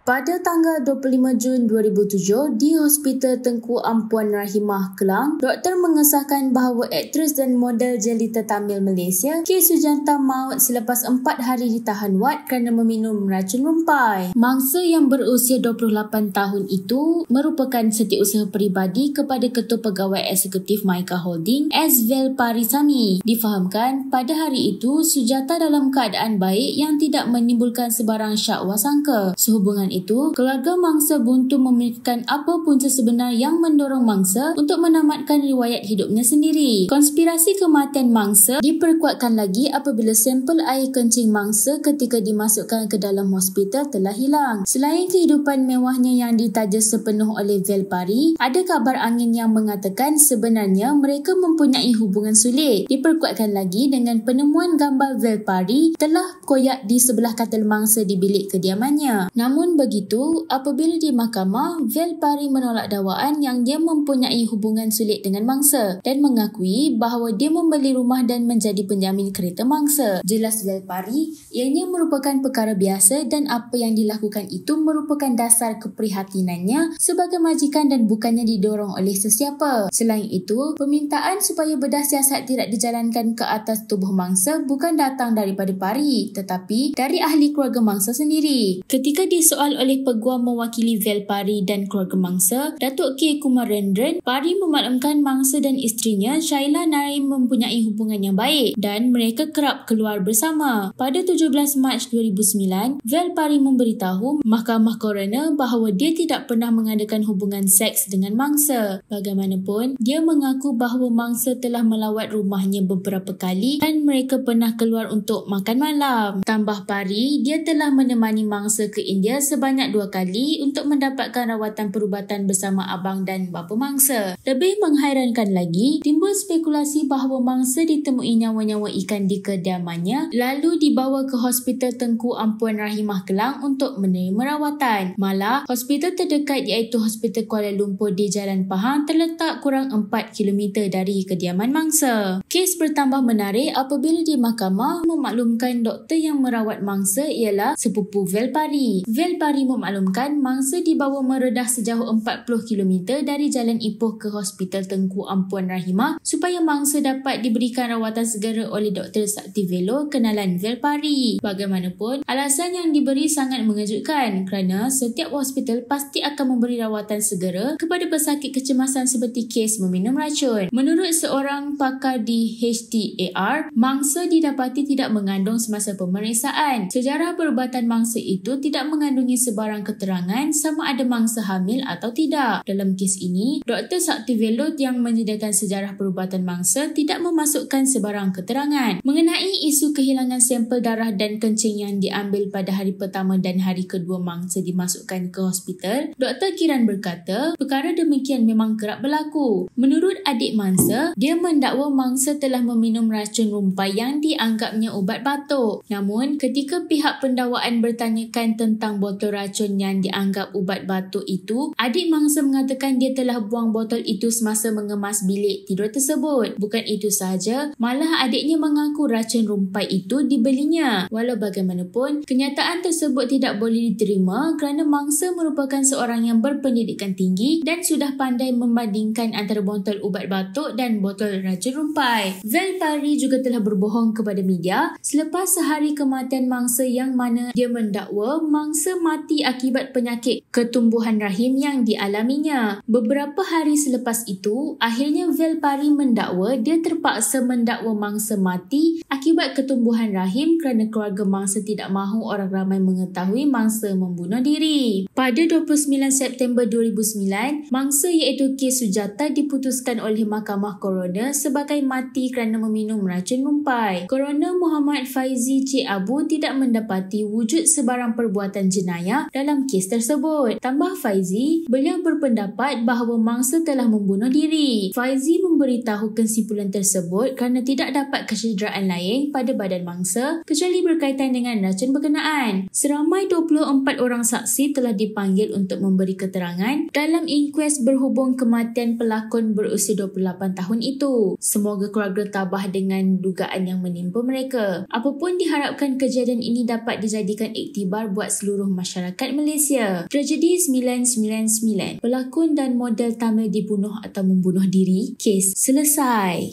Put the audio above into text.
Pada tanggal 25 Jun 2007 di Hospital Tengku Ampuan Rahimah Kelang, doktor mengesahkan bahawa aktris dan model Jelita Tamil Malaysia, K. Sujanta maut selepas 4 hari ditahan wad kerana meminum racun rumpai. Mangsa yang berusia 28 tahun itu merupakan setiausaha peribadi kepada Ketua Pegawai Eksekutif Maika Holding, Esvel Parisami. Difahamkan, pada hari itu, Sujanta dalam keadaan baik yang tidak menimbulkan sebarang syak wasangka. Sehubungan itu, keluarga mangsa buntu memikirkan apa punca sebenar yang mendorong mangsa untuk menamatkan riwayat hidupnya sendiri. Konspirasi kematian mangsa diperkuatkan lagi apabila sampel air kencing mangsa ketika dimasukkan ke dalam hospital telah hilang. Selain kehidupan mewahnya yang ditaja sepenuh oleh Velpari, ada kabar angin yang mengatakan sebenarnya mereka mempunyai hubungan sulit. Diperkuatkan lagi dengan penemuan gambar Velpari telah koyak di sebelah katil mangsa di bilik kediamannya. Namun begitu, apabila di mahkamah, Velpari menolak dakwaan yang dia mempunyai hubungan sulit dengan mangsa dan mengakui bahawa dia membeli rumah dan menjadi penjamin kereta mangsa. Jelas Velpari, Pari, ianya merupakan perkara biasa dan apa yang dilakukan itu merupakan dasar keprihatinannya sebagai majikan dan bukannya didorong oleh sesiapa. Selain itu, permintaan supaya bedah siasat tidak dijalankan ke atas tubuh mangsa bukan datang daripada Pari tetapi dari ahli keluarga mangsa sendiri. Ketika disoal dikawal oleh peguam mewakili Velpari dan keluarga mangsa, Datuk K. Kumarendran, Pari memaklumkan mangsa dan isterinya Syaila Naim mempunyai hubungan yang baik dan mereka kerap keluar bersama. Pada 17 Mac 2009, Velpari memberitahu Mahkamah Coroner bahawa dia tidak pernah mengadakan hubungan seks dengan mangsa. Bagaimanapun, dia mengaku bahawa mangsa telah melawat rumahnya beberapa kali dan mereka pernah keluar untuk makan malam. Tambah Pari, dia telah menemani mangsa ke India sebelum sebanyak dua kali untuk mendapatkan rawatan perubatan bersama abang dan bapa mangsa. Lebih menghairankan lagi, timbul spekulasi bahawa mangsa ditemui nyawa-nyawa ikan di kediamannya lalu dibawa ke Hospital Tengku Ampuan Rahimah Kelang untuk menerima rawatan. Malah, hospital terdekat iaitu Hospital Kuala Lumpur di Jalan Pahang terletak kurang 4km dari kediaman mangsa. Kes bertambah menarik apabila di mahkamah memaklumkan doktor yang merawat mangsa ialah sepupu Velpari. Velpari Februari memaklumkan mangsa dibawa meredah sejauh 40km dari Jalan Ipoh ke Hospital Tengku Ampuan Rahimah supaya mangsa dapat diberikan rawatan segera oleh Dr. Sakti Velo kenalan Velpari. Bagaimanapun, alasan yang diberi sangat mengejutkan kerana setiap hospital pasti akan memberi rawatan segera kepada pesakit kecemasan seperti kes meminum racun. Menurut seorang pakar di HTAR, mangsa didapati tidak mengandung semasa pemeriksaan. Sejarah perubatan mangsa itu tidak mengandungi sebarang keterangan sama ada mangsa hamil atau tidak. Dalam kes ini, Dr. Sakti Velod yang menyediakan sejarah perubatan mangsa tidak memasukkan sebarang keterangan. Mengenai isu kehilangan sampel darah dan kencing yang diambil pada hari pertama dan hari kedua mangsa dimasukkan ke hospital, Dr. Kiran berkata, perkara demikian memang kerap berlaku. Menurut adik mangsa, dia mendakwa mangsa telah meminum racun rumpai yang dianggapnya ubat batuk. Namun, ketika pihak pendawaan bertanyakan tentang botol racun yang dianggap ubat batuk itu, adik mangsa mengatakan dia telah buang botol itu semasa mengemas bilik tidur tersebut. Bukan itu sahaja, malah adiknya mengaku racun rumpai itu dibelinya. Walau bagaimanapun, kenyataan tersebut tidak boleh diterima kerana mangsa merupakan seorang yang berpendidikan tinggi dan sudah pandai membandingkan antara botol ubat batuk dan botol racun rumpai. Val Pari juga telah berbohong kepada media selepas sehari kematian mangsa yang mana dia mendakwa mangsa mati mati akibat penyakit ketumbuhan rahim yang dialaminya. Beberapa hari selepas itu, akhirnya Velpari mendakwa dia terpaksa mendakwa mangsa mati akibat ketumbuhan rahim kerana keluarga mangsa tidak mahu orang ramai mengetahui mangsa membunuh diri. Pada 29 September 2009, mangsa iaitu K. Sujata diputuskan oleh Mahkamah Koroner sebagai mati kerana meminum racun mumpai. Koroner Muhammad Faizi C Abu tidak mendapati wujud sebarang perbuatan jenayah banyak dalam kes tersebut. Tambah Faizi, beliau berpendapat bahawa mangsa telah membunuh diri. Faizi memberitahu kesimpulan tersebut kerana tidak dapat kecederaan lain pada badan mangsa kecuali berkaitan dengan racun berkenaan. Seramai 24 orang saksi telah dipanggil untuk memberi keterangan dalam inkuest berhubung kematian pelakon berusia 28 tahun itu. Semoga keluarga tabah dengan dugaan yang menimpa mereka. Apapun diharapkan kejadian ini dapat dijadikan iktibar buat seluruh masyarakat Malaysia. Tragedi 999 Pelakon dan model Tamil dibunuh atau membunuh diri Kes selesai.